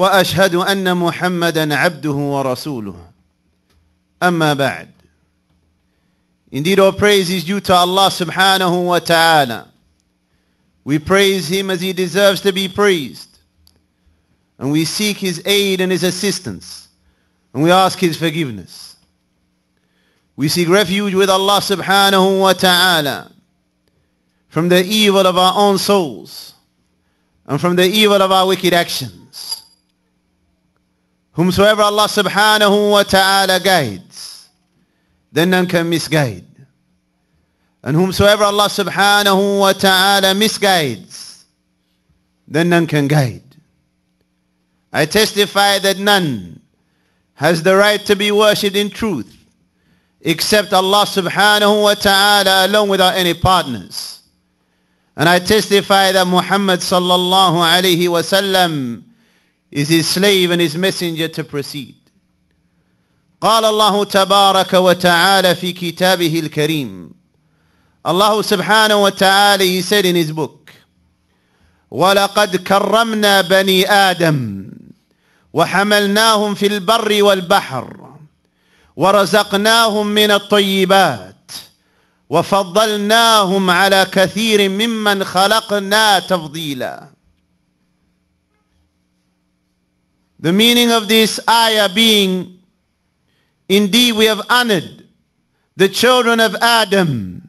واشهد ان محمدا عبده ورسوله اما بعد indeed all praise is due to Allah subhanahu wa ta'ala we praise him as he deserves to be praised and we seek his aid and his assistance and we ask his forgiveness we seek refuge with Allah subhanahu wa ta'ala from the evil of our own souls and from the evil of our wicked actions Whomsoever Allah subhanahu wa ta'ala guides, then none can misguide. And whomsoever Allah subhanahu wa ta'ala misguides, then none can guide. I testify that none has the right to be worshipped in truth except Allah subhanahu wa ta'ala alone without any partners. And I testify that Muhammad sallallahu alayhi wa sallam is his slave and his messenger to proceed. قال الله تبارك وتعالى في كتابه الكريم الله سبحانه وتعالى he said in his book ولقد كرمنا بني آدم وحملناهم في البر والبحر ورزقناهم من الطيبات وفضلناهم على كثير ممن خلقنا تفضيلاً The meaning of this ayah being, indeed we have honored the children of Adam.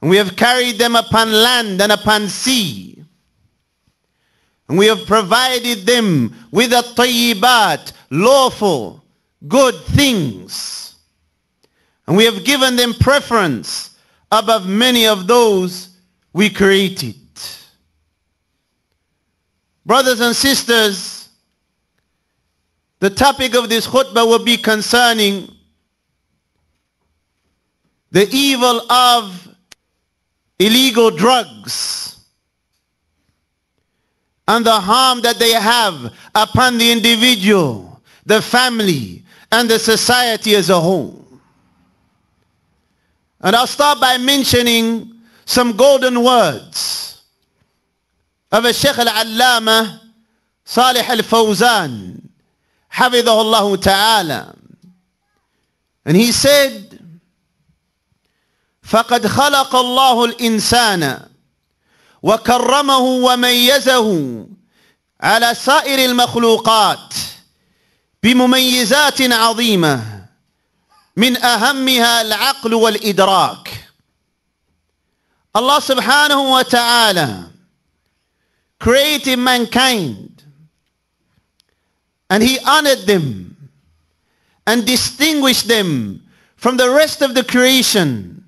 And we have carried them upon land and upon sea. And we have provided them with a tayyibat, lawful, good things. And we have given them preference above many of those we created. Brothers and sisters, the topic of this khutbah will be concerning the evil of illegal drugs and the harm that they have upon the individual, the family, and the society as a whole. And I'll start by mentioning some golden words of a Sheikh Al-Allama Salih Al-Fawzan Hafidahullah ta'ala. And he said, فَقَدْ خَلَقَ اللَّهُ الْإِنسَانَ وَكَرَّمَهُ وَمَيَّزَهُ على سائر المخلوقات بمميزات عظيمة من أهمها العقل والإدراك Allah subhanahu wa ta'ala created mankind and he honored them and distinguished them from the rest of the creation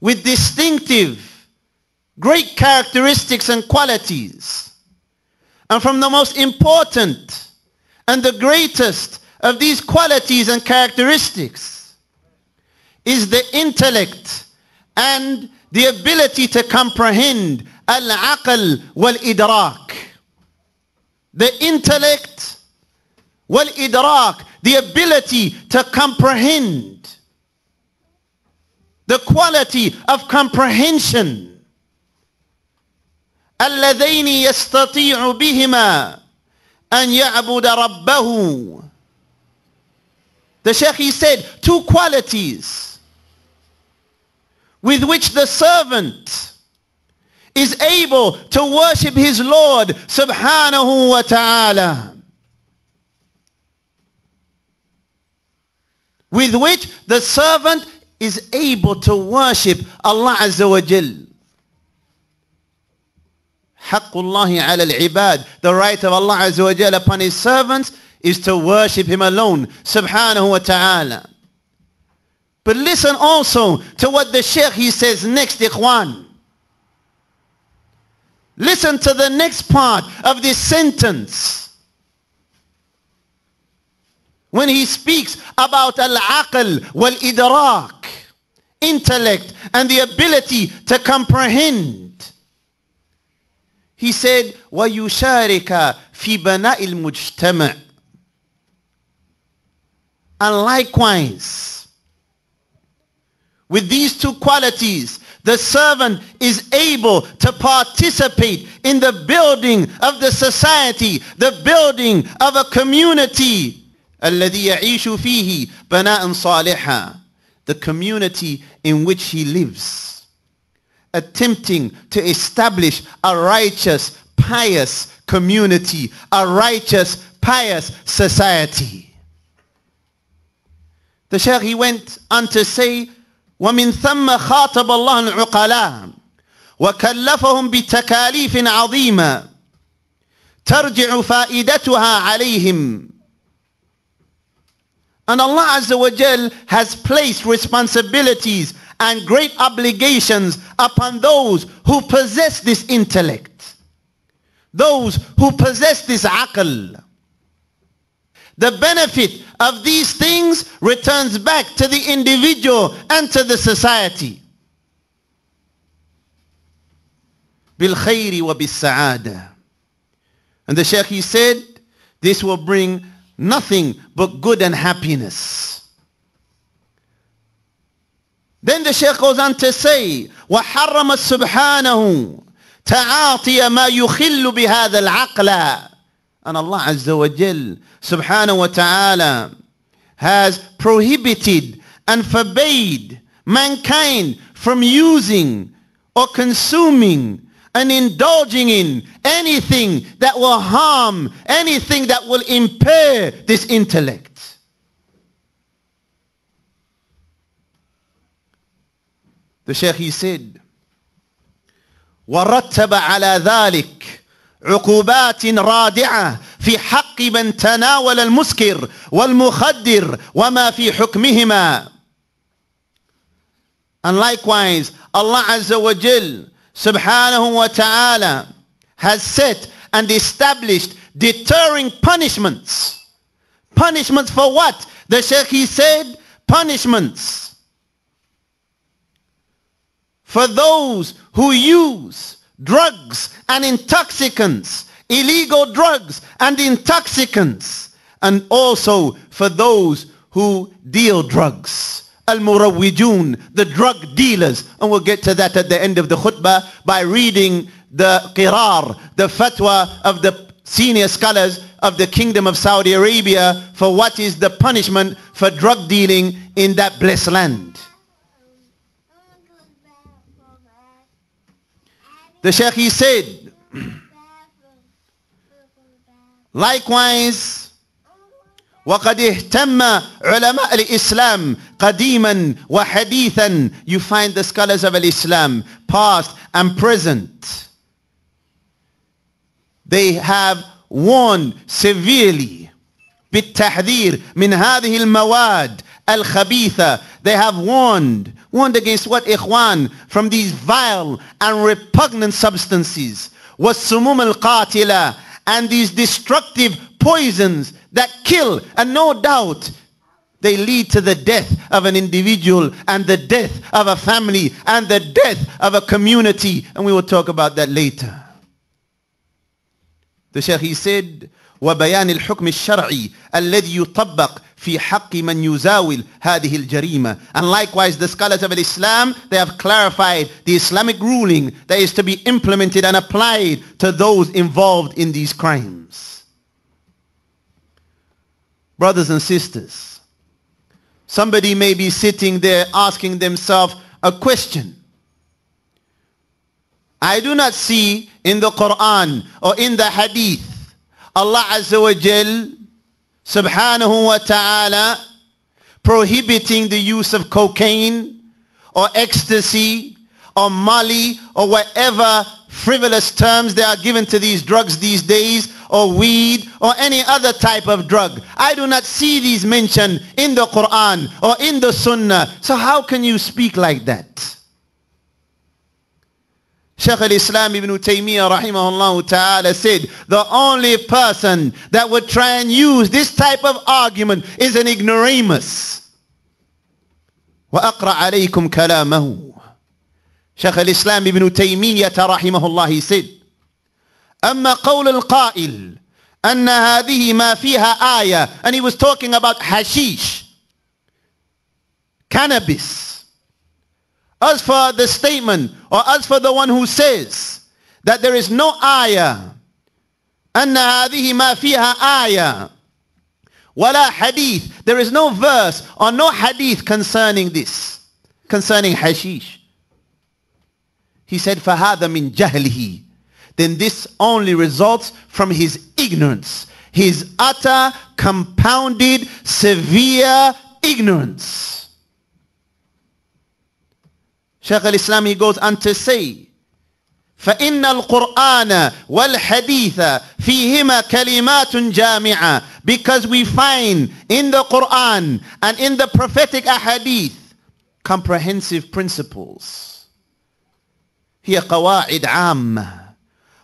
with distinctive, great characteristics and qualities. And from the most important and the greatest of these qualities and characteristics is the intellect and the ability to comprehend al-aql wal-idrak. The intellect wal Iraq, the ability to comprehend, the quality of comprehension. الذين يستطيع بهما أن يعبد ربه the Sheikh, he said, two qualities with which the servant is able to worship his Lord subhanahu wa ta'ala. with which the servant is able to worship Allah Azza wa Jal. Haqqullahi ala al-ibad. The right of Allah Azza wa Jal upon his servants is to worship him alone. Subhanahu wa ta'ala. But listen also to what the Sheikh he says next, Ikhwan. Listen to the next part of this sentence when he speaks about al-aql wal-idrak, intellect and the ability to comprehend. He said, وَيُشَارِكَ فِي بَنَاءِ الْمُجْتَمَعِ And likewise, with these two qualities, the servant is able to participate in the building of the society, the building of a community, الذي يعيش فيه بناء صالحا the community in which he lives attempting to establish a righteous pious community a righteous pious society the sheikh he went on to say ومن ثم خاطب الله العقلاء وكلفهم بتكاليف عظيمه ترجع فائدتها عليهم And Allah Azza wa Jal has placed responsibilities and great obligations upon those who possess this intellect. Those who possess this aql. The benefit of these things returns back to the individual and to the society. بالخير وبالسعادة. And the Shaykh he said, this will bring nothing but good and happiness. Then the Shaykh goes on to say, وَحَرَّمَ سُبْحَانَهُ تَعَاطِيَ مَا يُخِلُّ بِهَذَا الْعَقْلَ And Allah Azza wa Jal, subhanahu wa ta'ala, has prohibited and forbade mankind from using or consuming and indulging in anything that will harm, anything that will impair this intellect. The Shaykh, he said, ورتب على ذلك عقوبات رادعة في حق من تناول المسكر والمخدر وما في حكمهما. And likewise, Allah Azza wa Jal subhanahu wa ta'ala has set and established deterring punishments. Punishments for what? The Sheikh he said punishments for those who use drugs and intoxicants, illegal drugs and intoxicants, and also for those who deal drugs the drug dealers. And we'll get to that at the end of the khutbah by reading the qirar, the fatwa of the senior scholars of the kingdom of Saudi Arabia for what is the punishment for drug dealing in that blessed land. The Sheikh he said, likewise, وقد اهتم علماء الإسلام قديما وحديثا you find the scholars of Islam past and present they have warned severely بالتحذير من هذه المواد الخبيثة they have warned warned against what إخوان from these vile and repugnant substances والسموم القاتلة and these destructive poisons that kill and no doubt they lead to the death of an individual and the death of a family and the death of a community. And we will talk about that later. The Shaykh, he said, وبيان الحكم الشرعي الذي يطبق في حق من يزاول هذه الجريمة. And likewise the scholars of Islam, they have clarified the Islamic ruling that is to be implemented and applied to those involved in these crimes. Brothers and sisters, somebody may be sitting there asking themselves a question. I do not see in the Quran or in the Hadith Allah Azza wa Jal subhanahu wa ta'ala prohibiting the use of cocaine or ecstasy or molly or whatever frivolous terms they are given to these drugs these days or weed or any other type of drug. I do not see these mentioned in the Quran or in the Sunnah. So how can you speak like that? Shaykh al-Islam ibn Taymiyyah rahimahullah ta'ala said, the only person that would try and use this type of argument is an ignoramus. وَأَقْرَأَ عَلَيْكُمْ كَلَامَهُ Shaykh al-Islam ibn Taymiyyah rahimahullah, he said, أما قول القائل أن هذه ما فيها آية and he was talking about hashish cannabis as for the statement or as for the one who says that there is no ayah أن هذه ما فيها آية ولا hadith. There is no verse or no hadith concerning this, concerning hashish. He said, فَهَذَا مِنْ جَهْلِهِ then this only results from his ignorance. His utter, compounded, severe ignorance. Shaykh al-Islam, he goes on to say, فإن القرآن والحديث فيهما كلمات جامعة because we find in the Quran and in the prophetic ahadith comprehensive principles هي قواعد عامة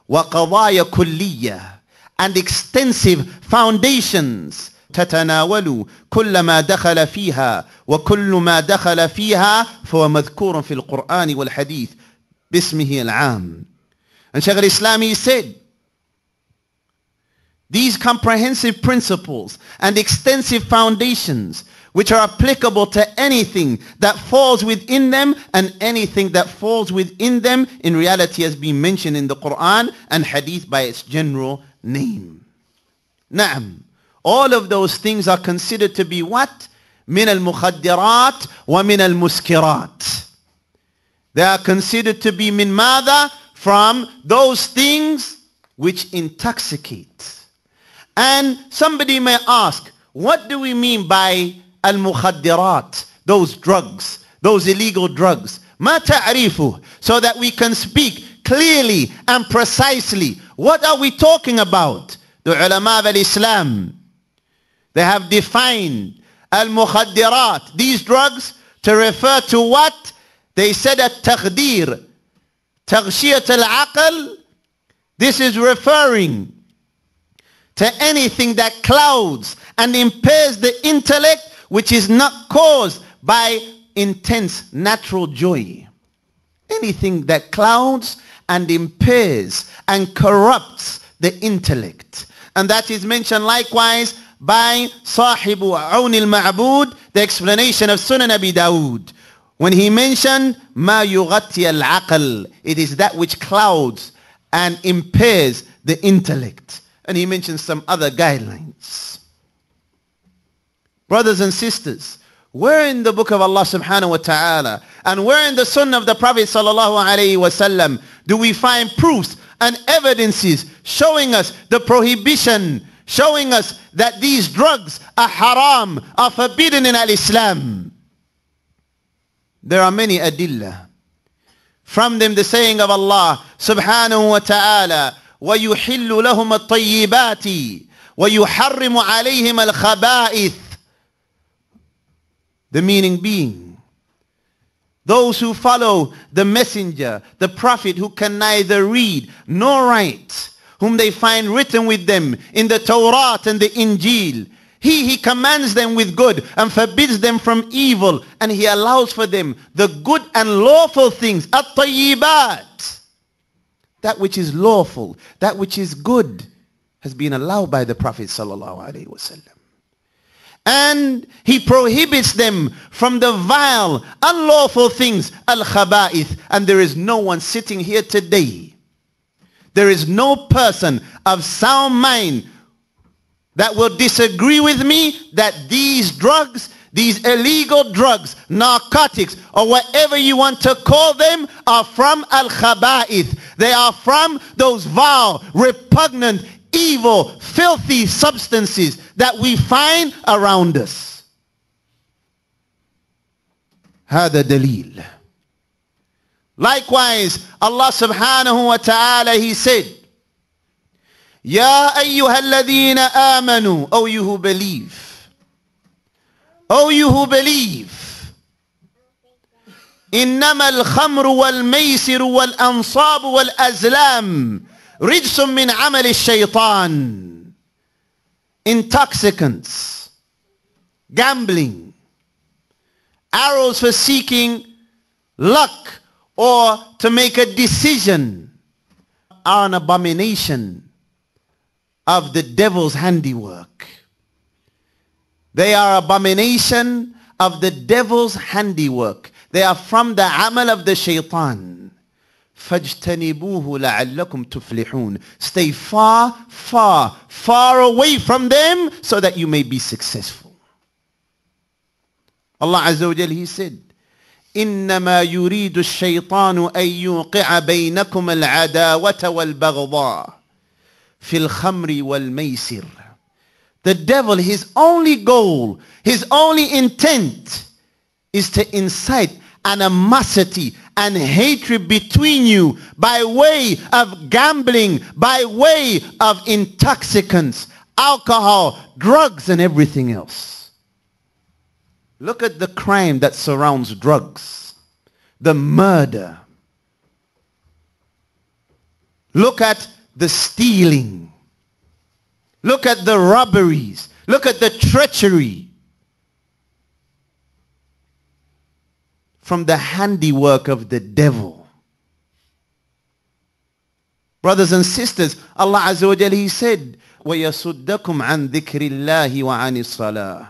وقضايا كلية and extensive foundations تتناول كل ما دخل فيها وكل ما دخل فيها فهو مذكور في القرآن والحديث باسمه العام And Shaykh al-Islami said These comprehensive principles and extensive foundations which are applicable to anything that falls within them and anything that falls within them in reality has been mentioned in the Quran and Hadith by its general name. Naam. All of those things are considered to be what? Min al-mukhaddirat wa min al-muskirat. They are considered to be min mada from those things which intoxicate. And somebody may ask, what do we mean by al-mukhaddirat, those drugs, those illegal drugs. ما تعريفه? So that we can speak clearly and precisely. What are we talking about? The ulama of Islam, they have defined al-mukhaddirat, these drugs, to refer to what? They said at taqdir, taqshiyat al-aql, this is referring to anything that clouds and impairs the intellect which is not caused by intense natural joy. Anything that clouds and impairs and corrupts the intellect. And that is mentioned likewise by Sahibu Aun al-Ma'bud, the explanation of Sunan Abi Dawood. When he mentioned ma yughatti al-aql, is that which clouds and impairs the intellect. And he mentions some other guidelines. Brothers and sisters, we're in the book of Allah subhanahu wa ta'ala and we're in the sunnah of the Prophet sallallahu alayhi wa sallam. Do we find proofs and evidences showing us the prohibition, showing us that these drugs are haram, are forbidden in al-Islam? There are many adillah. From them the saying of Allah subhanahu wa ta'ala, وَيُحِلُّ لَهُمَ الطَّيِّبَاتِ وَيُحَرِّمُ عَلَيْهِمَ الْخَبَائِثِ the meaning being, those who follow the messenger, the prophet who can neither read nor write, whom they find written with them in the Torah and the Injil. He, he commands them with good and forbids them from evil, and he allows for them the good and lawful things, at-tayyibat. That which is lawful, that which is good, has been allowed by the Prophet sallallahu alaihi wasallam and he prohibits them from the vile, unlawful things, al-khaba'ith. And there is no one sitting here today. There is no person of sound mind that will disagree with me that these drugs, these illegal drugs, narcotics, or whatever you want to call them, are from al-khaba'ith. They are from those vile, repugnant, evil, filthy substances that we find around us. هذا دليل. Likewise, Allah subhanahu wa ta'ala, He said, يا أيها الذين آمنوا, O you who believe, O you who believe, إنما الخمر والميسر والأنصاب والأزلام رجس من عمل الشيطان intoxicants gambling arrows for seeking luck or to make a decision are an abomination of the devil's handiwork they are abomination of the devil's handiwork they are from the amal of the shaitan فَاجْتَنِبُوهُ لَعَلَّكُمْ تُفْلِحُونَ Stay far, far, far away from them so that you may be successful. Allah Azza wa Jal, He said, إنما يريد الشيطان أن يوقع بينكم العداوة والبغضاء في الخمر والميسر The devil, his only goal, his only intent is to incite animosity and hatred between you by way of gambling, by way of intoxicants, alcohol, drugs, and everything else. Look at the crime that surrounds drugs, the murder. Look at the stealing. Look at the robberies. Look at the treachery. from the handiwork of the devil. Brothers and sisters, Allah Azza wa Jal, He said, وَيَصُدَّكُمْ عَنْ ذِكْرِ اللَّهِ وَعَنِ الصَّلَاةِ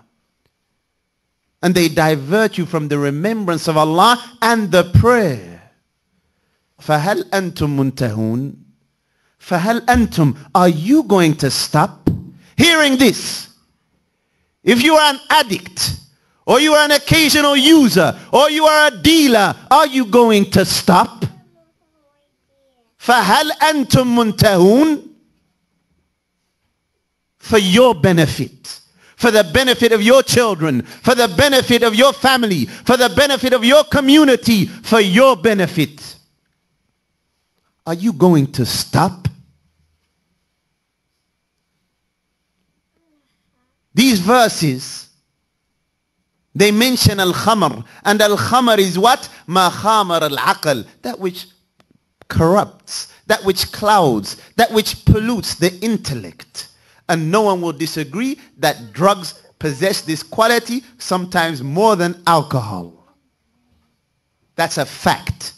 And they divert you from the remembrance of Allah and the prayer. فَهَلْ أَنْتُمْ مُنْتَهُونَ فَهَلْ أَنْتُمْ Are you going to stop hearing this? If you are an addict, or you are an occasional user, or you are a dealer, are you going to stop? فَهَلْ أَنْتُم مُنْتَهُونَ For your benefit, for the benefit of your children, for the benefit of your family, for the benefit of your community, for your benefit. Are you going to stop? These verses they mention al-khamr. And al-khamr is what? Ma khamar al-aql. That which corrupts, that which clouds, that which pollutes the intellect. And no one will disagree that drugs possess this quality sometimes more than alcohol. That's a fact.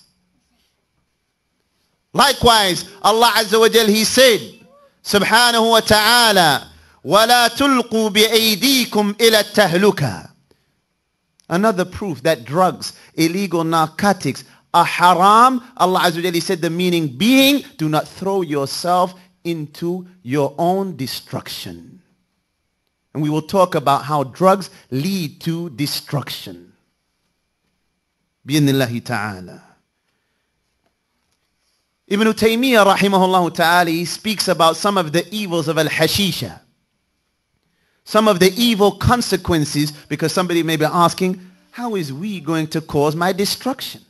Likewise, Allah Azza wa Jal, He said, Subhanahu wa ta'ala, وَلَا تُلْقُوا بِأَيْدِيكُمْ إِلَى التَّهْلُكَةِ Another proof that drugs, illegal narcotics are haram. Allah Azza wa said the meaning being, do not throw yourself into your own destruction. And we will talk about how drugs lead to destruction. Bi'inillahi ta'ala. Ibn Taymiyyah rahimahullah ta'ala, he speaks about some of the evils of al-hashisha some of the evil consequences because somebody may be asking, how is we going to cause my destruction?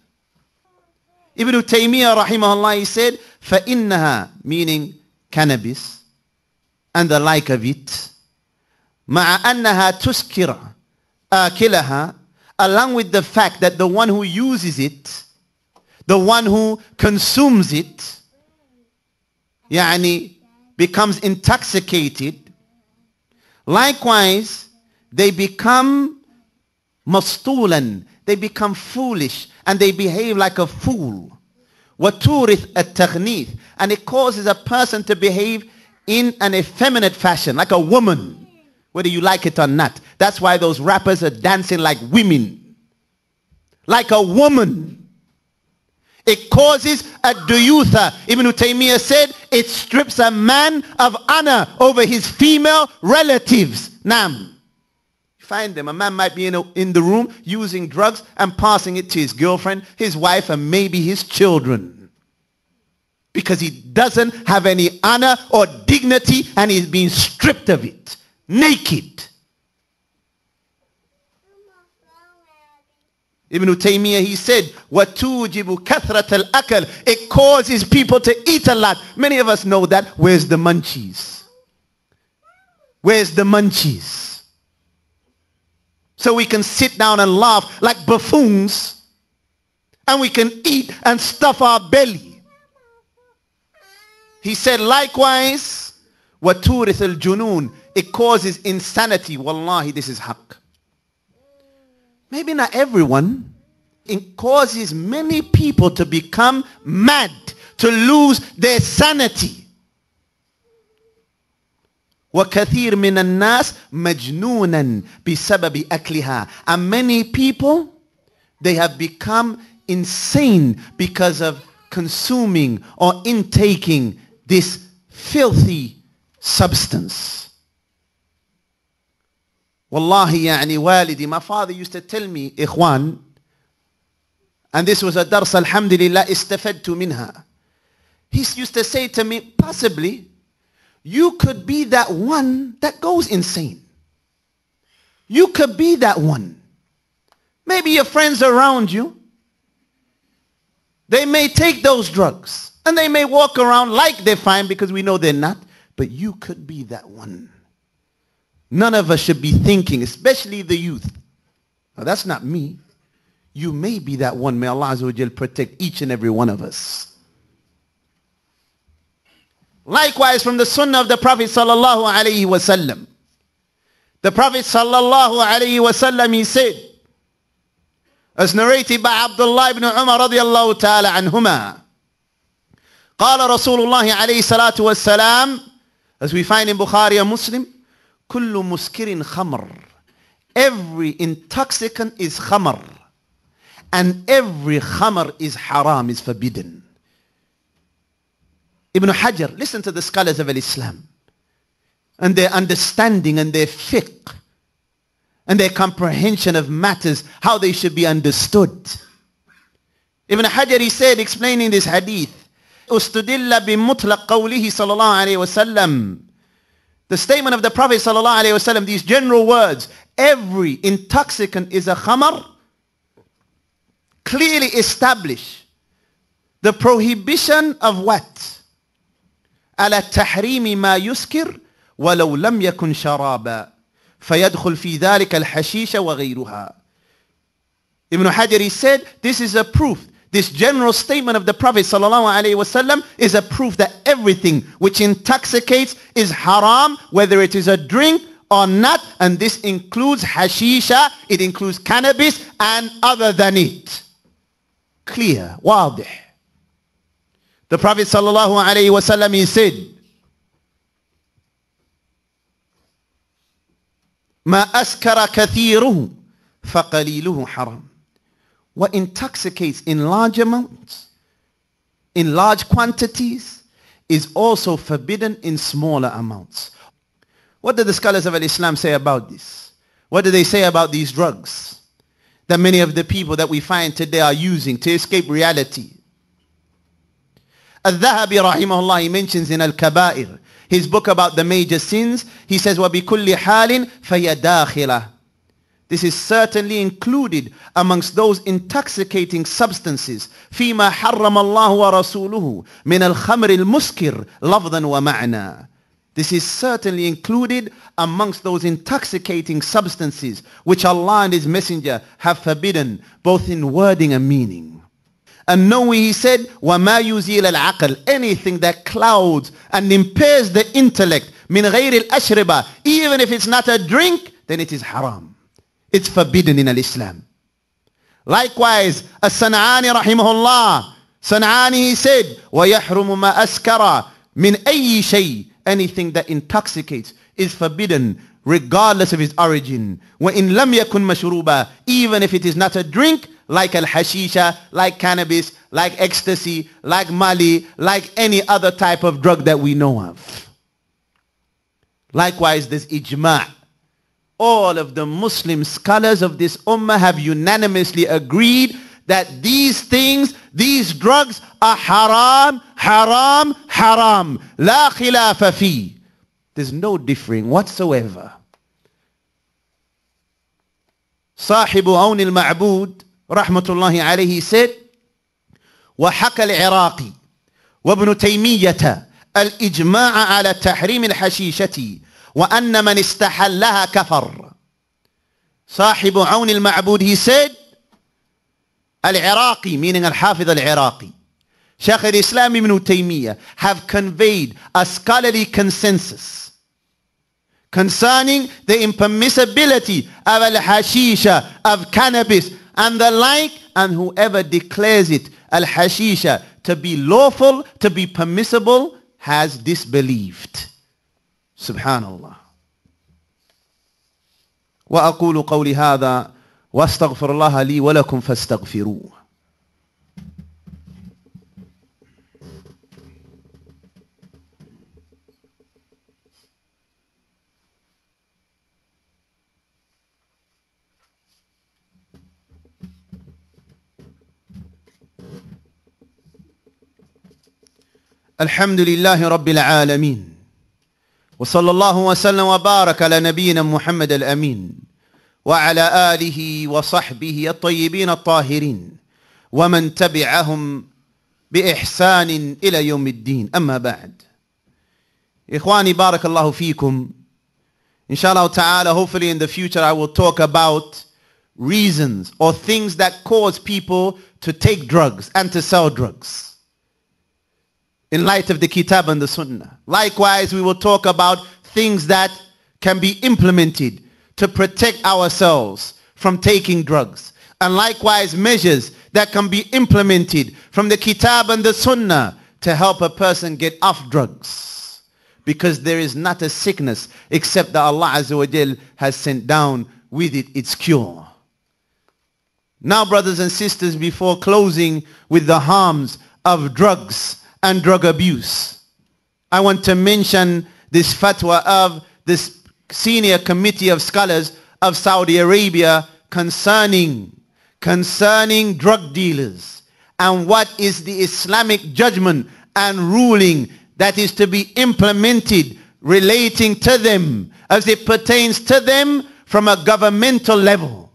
Ibn Taymiyyah rahimahullah, he said, فَإِنَّهَا meaning cannabis and the like of it مَعَ أَنَّهَا تُسْكِرَ آكِلَهَا along with the fact that the one who uses it, the one who consumes it, يعني becomes intoxicated Likewise, they become mastulan. They become foolish and they behave like a fool. at التَّغْنِيث And it causes a person to behave in an effeminate fashion, like a woman, whether you like it or not. That's why those rappers are dancing like women. Like a woman. It causes a duyutha. Ibn Taymiyyah said it strips a man of honor over his female relatives. Nam. Find them. A man might be in, a, in the room using drugs and passing it to his girlfriend, his wife, and maybe his children. Because he doesn't have any honor or dignity and he's being stripped of it. Naked. Ibn Taymiyyah, he said, وَتُوجِبُ كَثْرَةَ الْأَكَلِ It causes people to eat a lot. Many of us know that. Where's the munchies? Where's the munchies? So we can sit down and laugh like buffoons and we can eat and stuff our belly. He said, likewise, وَتُورِثَ الْجُنُونِ It causes insanity. Wallahi, this is haqq maybe not everyone, it causes many people to become mad, to lose their sanity. وكثير من الناس مجنونا بسبب أكلها and many people they have become insane because of consuming or intaking this filthy substance Wallahi يعني والدي my father used to tell me إخوان and this was a dars alhamdulillah استفدت منها he used to say to me possibly you could be that one that goes insane you could be that one maybe your friends around you they may take those drugs and they may walk around like they're fine because we know they're not but you could be that one None of us should be thinking, especially the youth. Now, that's not me. You may be that one. May Allah protect each and every one of us. Likewise, from the sunnah of the Prophet sallallahu alaihi wasallam, the Prophet sallallahu alaihi wasallam he said, as narrated by Abdullah ibn Umar radiallahu ta'ala anhuma, قال رسول الله عليه الصلاة والسلام, as we find in Bukhari and Muslim, كل مسكر خمر every intoxicant is خمر and every خمر is haram is forbidden Ibn Hajar listen to the scholars of Islam and their understanding and their fiqh and their comprehension of matters how they should be understood Ibn Hajar he said explaining this hadith استدل بمطلق قوله صلى الله عليه وسلم the statement of the Prophet ﷺ, these general words, every intoxicant is a khamar, clearly establish the prohibition of what? على التحريم ما يسكر ولو لم يكن شرابا فيدخل في ذلك الحشيش وغيرها. Ibn Hajar he said, this is a proof this general statement of the Prophet ﷺ is a proof that everything which intoxicates is haram, whether it is a drink or not. And this includes hashisha, it includes cannabis and other than it. Clear, wadih. The Prophet ﷺ he said, ما أسكر كثيره فقليله حرام what intoxicates in large amounts, in large quantities, is also forbidden in smaller amounts. What do the scholars of Islam say about this? What do they say about these drugs that many of the people that we find today are using to escape reality? Al-Dhahabi rahimahullah, he mentions in Al-Kaba'ir, his book about the major sins, he says, وَبِكُلِّ حَالٍ فَيَدَاخِلَةٍ this is certainly included amongst those intoxicating substances فيما حرم الله ورسوله من الخمر المسكر لفظا ومعنى This is certainly included amongst those intoxicating substances which Allah and His Messenger have forbidden both in wording and meaning. And knowing he said, وَمَا يُزِيلَ الْعَقْلِ Anything that clouds and impairs the intellect, مِنْ غَيْرِ الْأَشْرِبَةِ Even if it's not a drink, then it is haram. It's forbidden in al-Islam. Likewise, As-San'ani rahimahullah, San'ani he said, وَيَحْرُمُ مَا أَسْكَرَ مِنْ أَيِّ شَيْءٍ Anything that intoxicates is forbidden regardless of its origin. وَإِنْ لَمْ يَكُنْ مَشْرُوبًا Even if it is not a drink, like al-hashisha, like cannabis, like ecstasy, like mali, like any other type of drug that we know of. Likewise, there's ijma' all of the Muslim scholars of this ummah have unanimously agreed that these things, these drugs are haram, haram, haram. La khilafa fi. There's no differing whatsoever. صاحب Awn al رحمة rahmatullahi alayhi, said, وحكى العراقي وابن تيمية الإجماع على تحريم الحشيشة وأن من استحلها كفر صاحب عون المعبود he said العراقي meaning الحافظ العراقي شيخ الإسلام ابن تيمية have conveyed a scholarly consensus concerning the impermissibility of al-hashisha of cannabis and the like and whoever declares it al-hashisha to be lawful to be permissible has disbelieved سبحان الله واقول قولي هذا واستغفر الله لي ولكم فاستغفروه الحمد لله رب العالمين وصلى الله وسلم وبارك على نبينا محمد الأمين وعلى آله وصحبه الطيبين الطاهرين ومن تبعهم بإحسان إلى يوم الدين أما بعد إخواني بارك الله فيكم Inshallah ta'ala, hopefully in the future I will talk about reasons or things that cause people to take drugs and to sell drugs. in light of the Kitab and the Sunnah. Likewise, we will talk about things that can be implemented to protect ourselves from taking drugs. And likewise, measures that can be implemented from the Kitab and the Sunnah to help a person get off drugs. Because there is not a sickness except that Allah has sent down with it its cure. Now, brothers and sisters, before closing with the harms of drugs and drug abuse. I want to mention this fatwa of this senior committee of scholars of Saudi Arabia concerning concerning drug dealers and what is the Islamic judgment and ruling that is to be implemented relating to them as it pertains to them from a governmental level.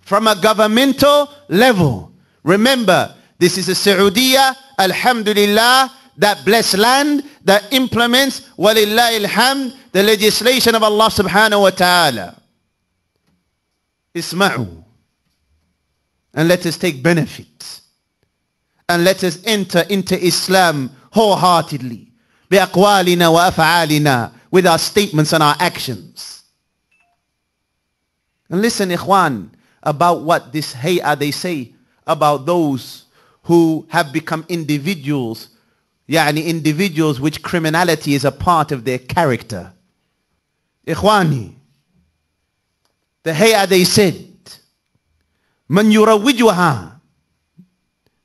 From a governmental level. Remember, this is a Saudiya, alhamdulillah, that blessed land that implements walillah ilham, the legislation of Allah subhanahu wa ta'ala. Isma'u. And let us take benefit. And let us enter into Islam wholeheartedly. بأقوالنا وأفعالنا with our statements and our actions. And listen, Ikhwan, about what this hay'ah uh, they say about those who have become individuals, yani individuals which criminality is a part of their character. Ikhwani, the hayah they said, man yurawijwaha.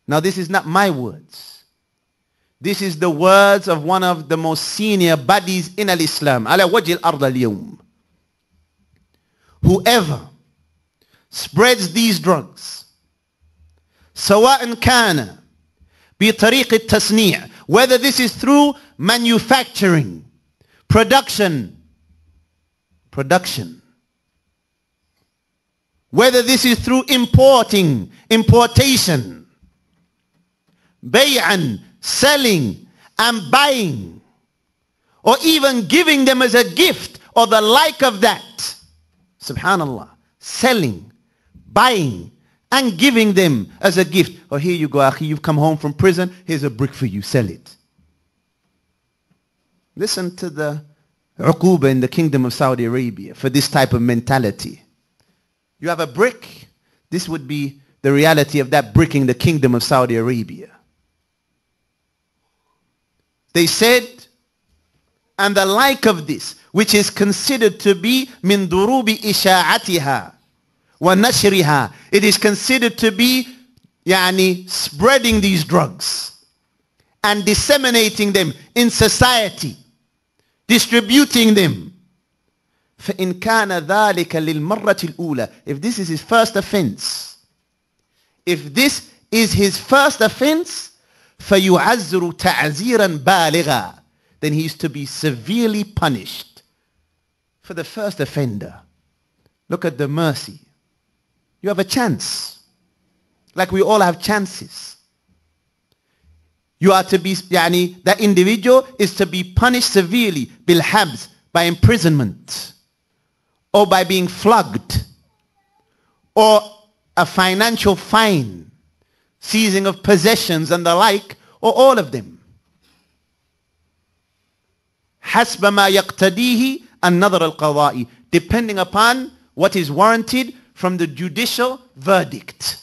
Now this is not my words. This is the words of one of the most senior bodies in al-Islam. Ala wajil ard al Whoever spreads these drugs, سواء كان بطريق التصنيع whether this is through manufacturing production production whether this is through importing importation bay'an selling and buying or even giving them as a gift or the like of that subhanallah selling buying and giving them as a gift. Oh, here you go, Aki, you've come home from prison. Here's a brick for you. Sell it. Listen to the uquba in the kingdom of Saudi Arabia for this type of mentality. You have a brick. This would be the reality of that brick in the kingdom of Saudi Arabia. They said, and the like of this, which is considered to be min durubi isha'atiha, وَنَشْرِهَا It is considered to be yani, spreading these drugs and disseminating them in society, distributing them. فَإِنْ كَانَ ذَلِكَ لِلْمَرَّةِ الْأُولَى If this is his first offense, if this is his first offense, فَيُعَزِّرُ تَعْزِيرًا بَالِغًا Then he is to be severely punished for the first offender. Look at the mercy you have a chance. Like we all have chances. You are to be, yani, that individual is to be punished severely, bilhabs, by imprisonment, or by being flogged, or a financial fine, seizing of possessions and the like, or all of them. حسب ما يقتديه النظر القضائي depending upon what is warranted from the judicial verdict.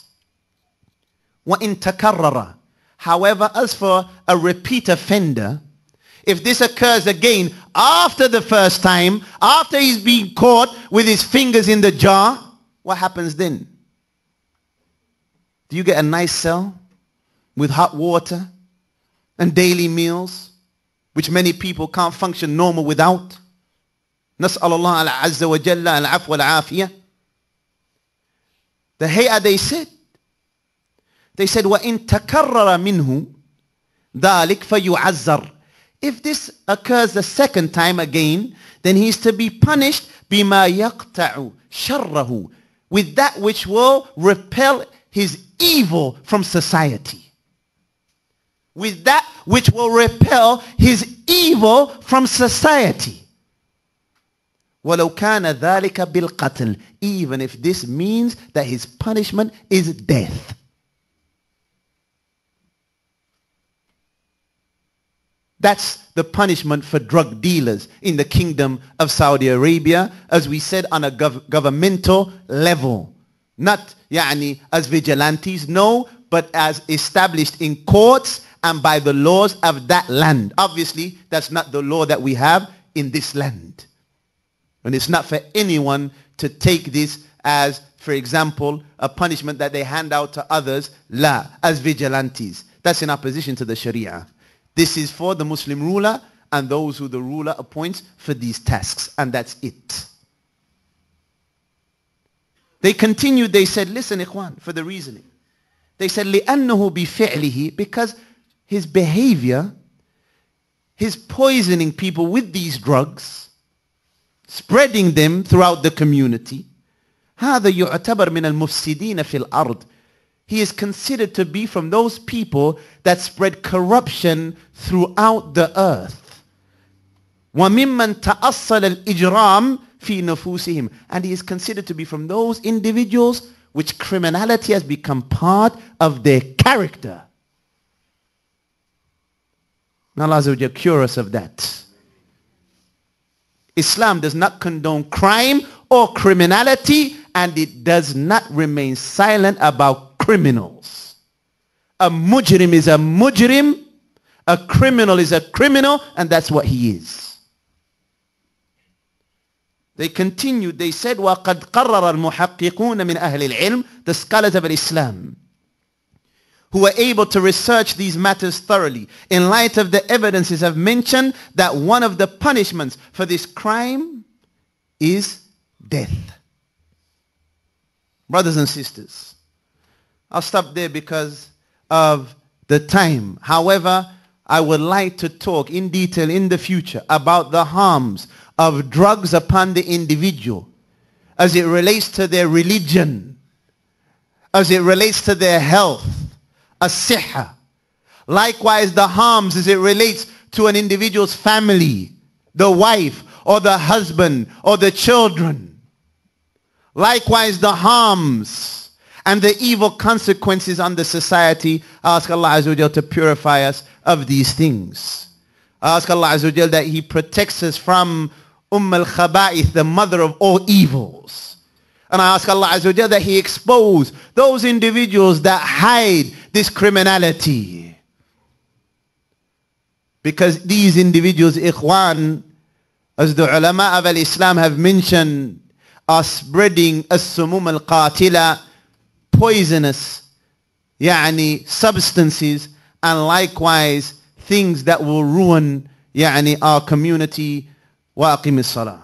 وَإِن However, as for a repeat offender, if this occurs again after the first time, after he's been caught with his fingers in the jar, what happens then? Do you get a nice cell with hot water and daily meals, which many people can't function normal without? نسأل الله العز وجل العفو والعافية the hay'ah they said, they said, وَإِن تَكَرَّرَ مِنْهُ ذَلِكْ فَيُعَزَّرْ If this occurs the second time again, then he is to be punished بِمَا يَقْتَعُ شَرَّهُ With that which will repel his evil from society. With that which will repel his evil from society. وَلَوْ كَانَ ذَلِكَ بِالْقَتْلِ Even if this means that his punishment is death. That's the punishment for drug dealers in the kingdom of Saudi Arabia, as we said, on a gov- governmental level. Not يعني as vigilantes, no, but as established in courts and by the laws of that land. Obviously, that's not the law that we have in this land. And it's not for anyone to take this as, for example, a punishment that they hand out to others, la, as vigilantes. That's in opposition to the Sharia. This is for the Muslim ruler and those who the ruler appoints for these tasks. And that's it. They continued, they said, listen, Ikhwan, for the reasoning. They said, لِأَنَّهُ بِفِعْلِهِ Because his behavior, his poisoning people with these drugs, spreading them throughout the community. هذا يعتبر من المفسدين في الأرض. He is considered to be from those people that spread corruption throughout the earth. وَمِمَّنْ تَأَصَّلَ الْإِجْرَامِ فِي نُفُوسِهِمْ And he is considered to be from those individuals which criminality has become part of their character. May Allah cure us of that. Islam does not condone crime or criminality and it does not remain silent about criminals. A mujrim is a mujrim, a criminal is a criminal, and that's what he is. They continued, they said, وَقَدْ قَرَّرَ الْمُحَقِّقُونَ مِنْ أَهْلِ الْعِلْمِ The scholars of Islam who were able to research these matters thoroughly in light of the evidences have mentioned that one of the punishments for this crime is death. Brothers and sisters, I'll stop there because of the time. However, I would like to talk in detail in the future about the harms of drugs upon the individual as it relates to their religion, as it relates to their health, a siha Likewise, the harms as it relates to an individual's family, the wife or the husband or the children. Likewise, the harms and the evil consequences on the society. I ask Allah Azza to purify us of these things. I ask Allah Azza that He protects us from Umm al-Khaba'ith, the mother of all evils. And I ask Allah Azza wa that He expose those individuals that hide this criminality. Because these individuals, ikhwan, as the ulama of al-Islam have mentioned, are spreading as-sumum al-qatila, poisonous يعني, substances, and likewise things that will ruin يعني, our community. وأقم الصلاة